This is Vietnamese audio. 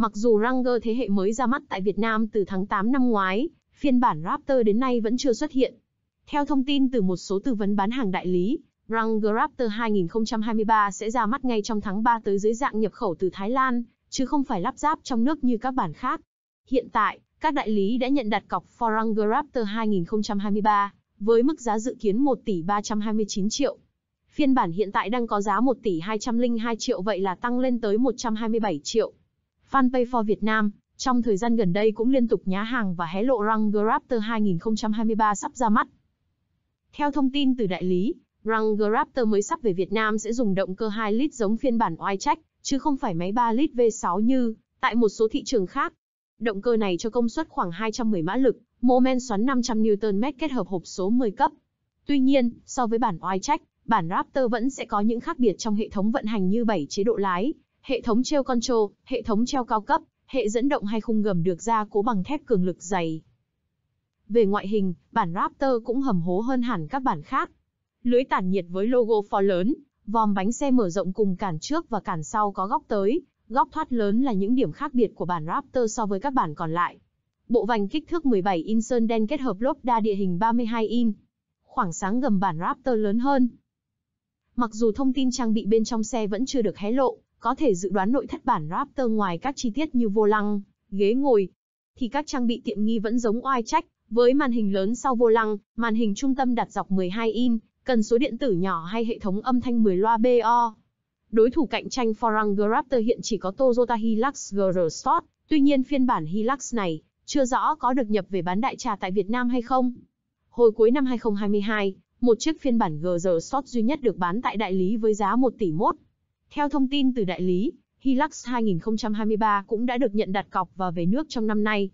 Mặc dù Ranger thế hệ mới ra mắt tại Việt Nam từ tháng 8 năm ngoái, phiên bản Raptor đến nay vẫn chưa xuất hiện. Theo thông tin từ một số tư vấn bán hàng đại lý, Ranger Raptor 2023 sẽ ra mắt ngay trong tháng 3 tới dưới dạng nhập khẩu từ Thái Lan, chứ không phải lắp ráp trong nước như các bản khác. Hiện tại, các đại lý đã nhận đặt cọc for Ranger Raptor 2023 với mức giá dự kiến 1 tỷ 329 triệu. Phiên bản hiện tại đang có giá 1 tỷ 202 triệu vậy là tăng lên tới 127 triệu. Fanpage for Việt Nam, trong thời gian gần đây cũng liên tục nhá hàng và hé lộ Răng Raptor 2023 sắp ra mắt. Theo thông tin từ đại lý, Răng Raptor mới sắp về Việt Nam sẽ dùng động cơ 2 lít giống phiên bản Trách, chứ không phải máy 3 lít V6 như tại một số thị trường khác. Động cơ này cho công suất khoảng 210 mã lực, mô men xoắn 500 Nm kết hợp hộp số 10 cấp. Tuy nhiên, so với bản Trách, bản Raptor vẫn sẽ có những khác biệt trong hệ thống vận hành như 7 chế độ lái, hệ thống treo control, hệ thống treo cao cấp, hệ dẫn động hay khung gầm được gia cố bằng thép cường lực dày. Về ngoại hình, bản Raptor cũng hầm hố hơn hẳn các bản khác. Lưới tản nhiệt với logo for lớn, vòm bánh xe mở rộng cùng cản trước và cản sau có góc tới, góc thoát lớn là những điểm khác biệt của bản Raptor so với các bản còn lại. Bộ vành kích thước 17 in sơn đen kết hợp lốp đa địa hình 32 in. Khoảng sáng gầm bản Raptor lớn hơn. Mặc dù thông tin trang bị bên trong xe vẫn chưa được hé lộ, có thể dự đoán nội thất bản Raptor ngoài các chi tiết như vô lăng, ghế ngồi, thì các trang bị tiện nghi vẫn giống oai trách, với màn hình lớn sau vô lăng, màn hình trung tâm đặt dọc 12 in, cần số điện tử nhỏ hay hệ thống âm thanh 10 loa BO. Đối thủ cạnh tranh Forerunner Raptor hiện chỉ có Toyota Hilux GR Sport, tuy nhiên phiên bản Hilux này chưa rõ có được nhập về bán đại trà tại Việt Nam hay không. Hồi cuối năm 2022, một chiếc phiên bản GR Sport duy nhất được bán tại đại lý với giá 1 tỷ mốt. Theo thông tin từ đại lý, Hilux 2023 cũng đã được nhận đặt cọc và về nước trong năm nay.